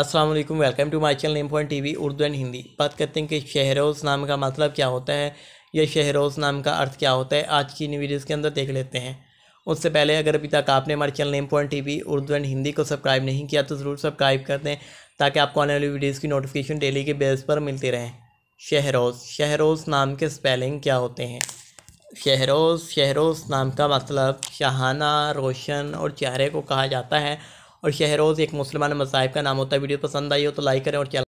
अस्सलाम वालेकुम welcome to my channel T TV Urdu and Hindi बात करते हैं कि शहरोज़ नाम का मतलब क्या होता है या शहरोज़ नाम का अर्थ क्या होता है आज की इन वीडियोज़ के अंदर देख लेते हैं उससे पहले अगर अभी तक आपने हमारे channel T V Urdu and Hindi को सब्सक्राइब नहीं किया तो ज़रूर सब्सक्राइब कर दें ताकि आपको आने वाली वीडियोज़ की नोटिफिकेशन डेली के बेस पर मिलती रहें शहरोज़ शहरोज़ नाम के स्पेलिंग क्या होते हैं शहरोज़ शहरोज़ नाम का मतलब शाहाना रोशन और चेहरे को कहा जाता है और शहरोज़ एक मुसलमान मसाहब का नाम होता है वीडियो पसंद आई हो तो लाइक करें और क्या